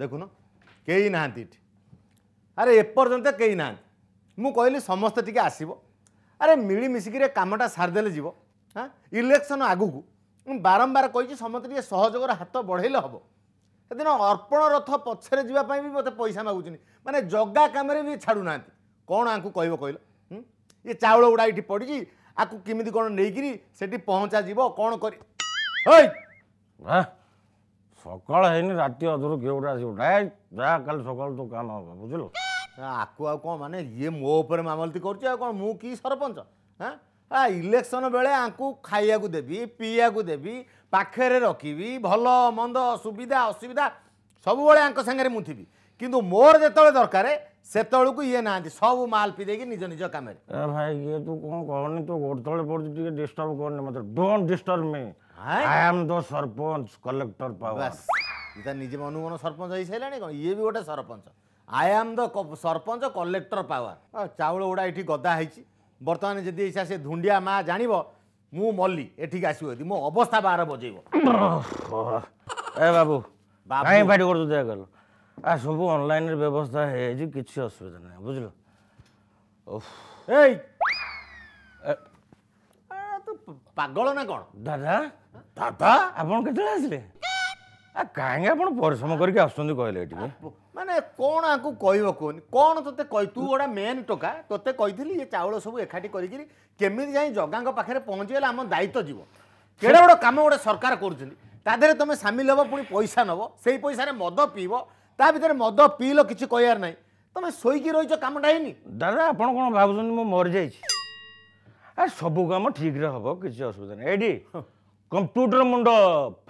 ଦେଖୁନ କେହି ନାହାନ୍ତି ଏଠି ଆରେ ଏପର୍ଯ୍ୟନ୍ତ କେହି ନାହାନ୍ତି ମୁଁ କହିଲି ସମସ୍ତେ ଟିକିଏ ଆସିବ ଆରେ ମିଳିମିଶିକିରେ କାମଟା ସାରିଦେଲେ ଯିବ ହାଁ ଇଲେକ୍ସନ୍ ଆଗକୁ ମୁଁ ବାରମ୍ବାର କହିଛି ସମସ୍ତେ ଟିକିଏ ସହଯୋଗର ହାତ ବଢ଼େଇଲେ ହେବ ସେଦିନ ଅର୍ପଣ ରଥ ପଛରେ ଯିବା ପାଇଁ ବି ମୋତେ ପଇସା ମାଗୁଛନ୍ତି ମାନେ ଜଗା କାମରେ ବି ଛାଡ଼ୁନାହାନ୍ତି କ'ଣ ଆଙ୍କୁ କହିବ କହିଲ ଇଏ ଚାଉଳ ଗୁଡ଼ା ଏଇଠି ପଡ଼ିଛି ଆକୁ କେମିତି କ'ଣ ନେଇକିରି ସେଠି ପହଞ୍ଚାଯିବ କ'ଣ କରି ହଁ সকাল হয়নি রাতে অধুর ঘেউটা আসিব না যা কাল সকাল তো কাম হব বুঝলো আকু আউ কোন মানে ইয়ে মো উপরে মামলতি করছে আর কোন মু কি সরপঞ্চ হ্যাঁ হ্যাঁ ইলেকশন বেড়ে আঙ্কু খাইয়াকু দেবি পিইয়াকু দেবি পাখেরে রকিবি ভাল মন্দ সুবিধা অসুবিধা সবুবলে আঙ্ক সাঙ্গে মু থিবি কিন্তু মোর যেতবে দরকার সেতবেলকু ইয়ে না সবু মাল পি দেকি নিজ নিজ কামে ভাই ইয়ে তু কোন কহনি তো গোড়তলে পড়ছি টিকে ডিস্টার্ব করনি মতে don't disturb me I am the sarpanch collector power ତା ନିଜେ ଅନୁଗଣ ସରପଞ୍ଚ ହେଇସାରିଲାଣି କ'ଣ ଇଏ ବି ଗୋଟେ sarpanch I am the sarpanch collector power ଚାଉଳ ଗୁଡ଼ା ଏଠି ଗଦା ହେଇଛି ବର୍ତ୍ତମାନ ଯଦି ଏଇସା ସେ ଧୁଣ୍ଡିଆ ମା ଜାଣିବ ମୁଁ ମଲି ଏଠିକି ଆସିବ ଯଦି ମୋ ଅବସ୍ଥା ବାର ବଜେଇବ ଏ ବାବୁ କାହିଁ ପାଟି କରୁଛୁ ଦେହ କଲ ଆ ସବୁ ଅନଲାଇନ୍ରେ ବ୍ୟବସ୍ଥା ହେଇଯାଇଛି କିଛି ଅସୁବିଧା ନାହିଁ ବୁଝିଲ ଏଇ ତୁ ପାଗଳ ନା କ'ଣ ଦାଦା ବାବା ଆପଣ କେତେବେଳେ ଆସିଲେ କାହିଁକି ଆପଣ ପରିଶ୍ରମ କରିକି ଆସୁଛନ୍ତି କହିଲେ ଏଠିକି ମାନେ କ'ଣ ଆଙ୍କୁ କହିବ କୁହନି କ'ଣ ତୋତେ କହି ତୁ ଗୋଟେ ମେନ୍ ଟୋକା ତୋତେ କହିଥିଲି ଏ ଚାଉଳ ସବୁ ଏକାଠି କରିକିରି କେମିତି ଯାଇ ଜଗାଙ୍କ ପାଖରେ ପହଞ୍ଚିଗଲେ ଆମ ଦାୟିତ୍ୱ ଯିବ କେଡ଼େ ବଡ଼ କାମ ଗୋଟେ ସରକାର କରୁଛନ୍ତି ତା ଦେହରେ ତୁମେ ସାମିଲ ହେବ ପୁଣି ପଇସା ନେବ ସେଇ ପଇସାରେ ମଦ ପିଇବ ତା ଭିତରେ ମଦ ପିଇଲ କିଛି କହିବାର ନାହିଁ ତୁମେ ଶୋଇକି ରହିଛ କାମଟା ହେଇନି ଦାଦା ଆପଣ କ'ଣ ଭାବୁଛନ୍ତି ମୁଁ ମରିଯାଇଛି ଆରେ ସବୁ କାମ ଠିକ୍ରେ ହେବ କିଛି ଅସୁବିଧା ନାହିଁ ଏଇଠି କମ୍ପ୍ୟୁଟର ମୁଣ୍ଡ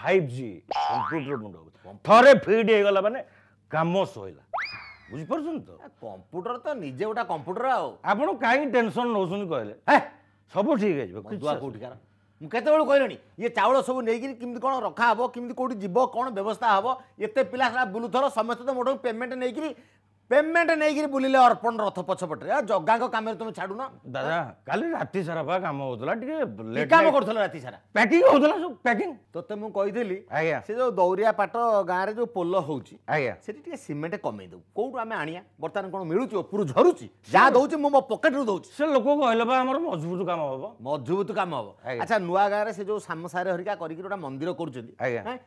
ଫାଇଭ୍ ଜି କମ୍ପ୍ୟୁଟର ମୁଣ୍ଡ ଥରେ ଫିଟ୍ ହେଇଗଲା ମାନେ କାମ ସହିଲା ବୁଝିପାରୁଛନ୍ତି ତ କମ୍ପ୍ୟୁଟର ତ ନିଜେ ଗୋଟେ କମ୍ପ୍ୟୁଟର ଆଉ ଆପଣ କାହିଁକି ଟେନସନ୍ ନେଉଛନ୍ତି କହିଲେ ହେ ସବୁ ଠିକ୍ ହେଇଯିବ କେଉଁଠିକାର ମୁଁ କେତେବେଳେ କହିଲେଣି ଇଏ ଚାଉଳ ସବୁ ନେଇକିରି କେମିତି କ'ଣ ରଖା ହବ କେମିତି କେଉଁଠି ଯିବ କ'ଣ ବ୍ୟବସ୍ଥା ହବ ଏତେ ପିଲା ସେଟା ବୁଲୁଥର ସମସ୍ତେ ତ ମୋଠୁ ପେମେଣ୍ଟ ନେଇକିରି पेमेंट नहीं बुलिले अर्पण रथ पछपटे जग्गा कम तुम छाड़ू ना दादा कल राति सारा पा कम होतला टिके सारा पैकिंग पैकिंग तोते मु से जो दौरिया पाट गां रे जो पोल होउची सीमेंट कमे दउ कोउ आनिया बर्तन कोन मिलुची उपरु झरुची जा दउची मो पॉकेट रु दउची से लोक कहले मजबूत काम होबो मजबूत काम होबो अच्छा नुवा गां से जो सामसारे हरिका करिक मंदिर करूचली आया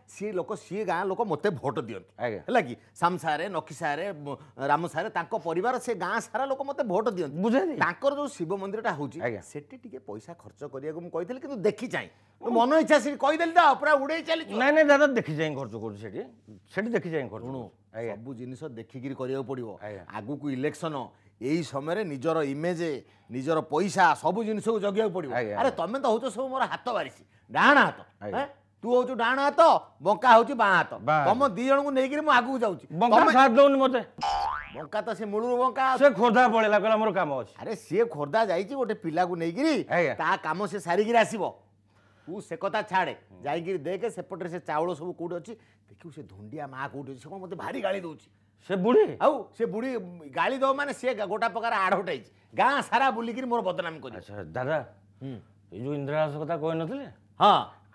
लोक सी गां लोक मते वोट दियंती आया हला ରାମ ସାର୍ ତାଙ୍କ ପରିବାର ସେ ଗାଁ ସାରା ଲୋକ ମୋତେ ଭୋଟ ଦିଅନ୍ତି ବୁଝିଲି ତାଙ୍କର ଯେଉଁ ଶିବ ମନ୍ଦିରଟା ହେଉଛି ସେଠି ଟିକେ ପଇସା ଖର୍ଚ୍ଚ କରିବାକୁ ମୁଁ କହିଥିଲି କିନ୍ତୁ ଦେଖି ଚାହିଁ ମନ ଇଚ୍ଛା ସେଠି କହିଦେଲି ତ ପୁରା ଉଡ଼େଇ ଚାଲିଛି ନାଇଁ ନାଇଁ ଦାଦା ଦେଖି ଚାହିଁ ଖର୍ଚ୍ଚ କରୁଛି ସେଠି ସେଠି ଦେଖି ଚାହିଁ ଖର୍ଚ୍ଚ ଶୁଣୁ ସବୁ ଜିନିଷ ଦେଖିକିରି କରିବାକୁ ପଡ଼ିବ ଆଗକୁ ଇଲେକ୍ସନ ଏଇ ଇଲେକ୍ସନ୍ এই সময় নিজের ইমেজ নিজের পয়সা সবু জিনিস জগিয়া পড়ব আরে তুমি তো হচ্ছে সব মোর হাত বারিছি ডাহাণ হাত হ্যাঁ তু হচ্ছু ডাহাণ হাত বঙ্কা হচ্ছে বাঁ হাত তুম দিজন নেই আগুক ମୋତେ ବଙ୍କା ତ ସେ ମୂଳରୁ ବଙ୍କା ସେ ଖୋର୍ଦ୍ଧା ପଳେଇଲା କହିଲା ମୋର କାମ ଅଛି ଆରେ ସିଏ ଖୋର୍ଦ୍ଧା ଯାଇଛି ଗୋଟେ ପିଲାକୁ ନେଇକିରି ତା କାମ ସେ ସାରିକିରି ଆସିବ ତୁ ସେ କଥା ଛାଡ଼େ ଯାଇକିରି ଦେଖେ ସେପଟରେ ସେ ଚାଉଳ ସବୁ କେଉଁଠି ଅଛି ଦେଖିବୁ ସେ ଧୁଣ୍ଡିଆ ମା କେଉଁଠି ଅଛି ସେ କ'ଣ ମୋତେ ଭାରି ଗାଳି ଦେଉଛି ସେ ବୁଢ଼ୀ ଆଉ ସେ ବୁଢ଼ୀ ଗାଳି ଦେବ ମାନେ ସେ ଗୋଟା ପ୍ରକାର ହେଇଛି ଗାଁ ସାରା ବୁଲିକିରି ମୋର ବଦନାମ କରିଛି ଆଚ୍ଛା ଦାଦା ଏଇ ଯେଉଁ ଇନ୍ଦିରାବାସ କଥା କହିନଥିଲେ ହଁ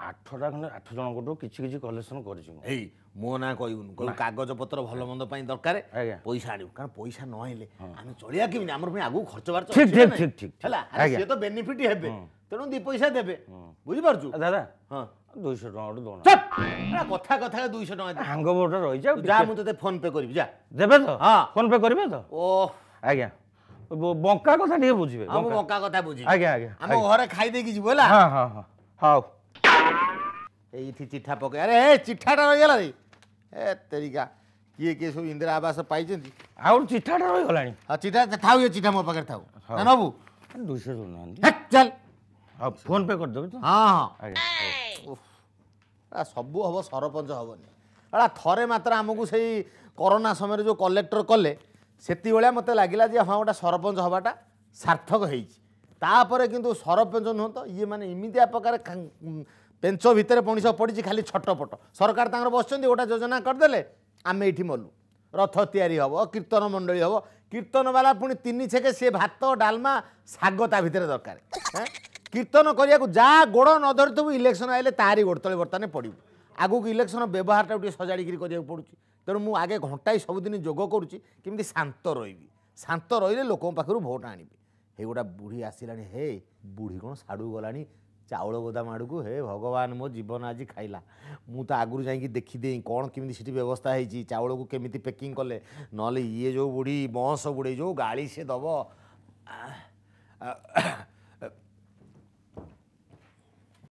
আঠটা খন্ডে আঠ জনଙ୍କଠୁ କିଛି କିଛି କଲେକ୍ସନ କରିଛି ମୁଁ ଏଇ ମୋ ନାଁ କହିବୁନି କହିବୁ କାଗଜପତ୍ର ଭଲ ମନ୍ଦ ପାଇଁ ଦରକାର ପଇସା ଆଣିବୁ କାରଣ ପଇସା ନ ହେଲେ ଆମେ ଚଳିବା କେମିତି ଆମର ପୁଣି ଆଗକୁ ଖର୍ଚ୍ଚ ବାର୍ଚ୍ଚ ଠିକ ଠିକ ଠିକ ଠିକ ହେଲା ସିଏ ତ ବେନିଫିଟ ହେବେ ତେଣୁ ଦି ପଇସା ଦେବେ ବୁଝିପାରୁଛୁ ଦାଦା ହଁ ଦୁଇଶହ ଟଙ୍କା ଗୋଟେ ଦଉନା କଥା କଥା ଦୁଇଶହ ଟଙ୍କା ହାଙ୍ଗ ବୋର୍ଡ ରହିଛି ଯା ମୁଁ ତତେ ଫୋନ ପେ କରିବି ଯା ଦେବେ ତ ହଁ ଫୋନ ପେ କରିବେ ତ ଓ ଆଜ୍ଞା ବଙ୍କା କଥା ଟିକେ ବୁଝିବେ ବଙ୍କା କଥା ବୁଝିବେ ଆଜ୍ଞା ଆଜ୍ଞା ଆମ ଘରେ ଖାଇ ଦେଇକି ଯିବୁ ହେଲା ହଁ ହଁ ହଁ ହଉ এইটি চিঠা পকে আরে এ চিঠাটা রইগলা রে এ তেরিকা কিয়ে কি সব ইন্দিরা আবাস পাইছেন আউ চিঠাটা রইগলানি হ্যাঁ চিঠা থাও ইয়ে চিঠা মো পাখে থাও হ্যাঁ। না নবু দুইশো দু না চল হ্যাঁ ফোন পে করে দেবে তো হ্যাঁ হ্যাঁ সব হব সরপঞ্চ হবনি এটা থরে মাত্র আমাকে সেই করোনা সময়ের যে কলেক্টর কলে সেতবে মতো লাগিলা যে হ্যাঁ গোটা সরপঞ্চ হওয়াটা সার্থক হয়েছে তাপরে কিন্তু সরপঞ্চ নুহ তো ইয়ে মানে এমিতিয়া প্রকার ପେଞ୍ଚ ଭିତରେ ମଣିଷ ପଡ଼ିଛି ଖାଲି ଛଟପଟ ସରକାର ତାଙ୍କର ବସିଛନ୍ତି ଗୋଟା ଯୋଜନା କରିଦେଲେ ଆମେ ଏଇଠି ମଲୁ ରଥ ତିଆରି ହେବ କୀର୍ତ୍ତନ ମଣ୍ଡଳୀ ହେବ କୀର୍ତ୍ତନବାଲା ପୁଣି ତିନି ଛେକେ ସିଏ ଭାତ ଡାଲମା ଶାଗ ତା ଭିତରେ ଦରକାର କୀର୍ତ୍ତନ କରିବାକୁ ଯାହା ଗୋଡ଼ ନ ଧରିଥିବୁ ଇଲେକ୍ସନ୍ ଆଇଲେ ତାରି ଗୋଡ଼ ତଳେ ବର୍ତ୍ତମାନ ପଡ଼ିବୁ ଆଗକୁ ଇଲେକ୍ସନ୍ ବ୍ୟବହାରଟା ଟିକେ ସଜାଡ଼ିକିରି କରିବାକୁ ପଡ଼ୁଛି ତେଣୁ ମୁଁ ଆଗେ ଘଣ୍ଟାଏ ସବୁଦିନ ଯୋଗ କରୁଛି କେମିତି ଶାନ୍ତ ରହିବି ଶାନ୍ତ ରହିଲେ ଲୋକଙ୍କ ପାଖରୁ ଭୋଟ୍ ଆଣିବି ହେଇଗୋଟା ବୁଢ଼ୀ ଆସିଲାଣି ହେ ବୁଢ଼ୀ କ'ଣ ସାଡ଼ୁ ଗଲାଣି ଚାଉଳ ଗୋଦାମ ଆଡ଼କୁ ହେ ଭଗବାନ ମୋ ଜୀବନ ଆଜି ଖାଇଲା ମୁଁ ତ ଆଗରୁ ଯାଇକି ଦେଖିଦେଇ କ'ଣ କେମିତି ସେଠି ବ୍ୟବସ୍ଥା ହେଇଛି ଚାଉଳକୁ କେମିତି ପ୍ୟାକିଂ କଲେ ନହେଲେ ଇଏ ଯେଉଁ ବୁଢ଼ୀ ବଂଶ ବୁଢ଼ୀ ଯେଉଁ ଗାଳି ସେ ଦେବ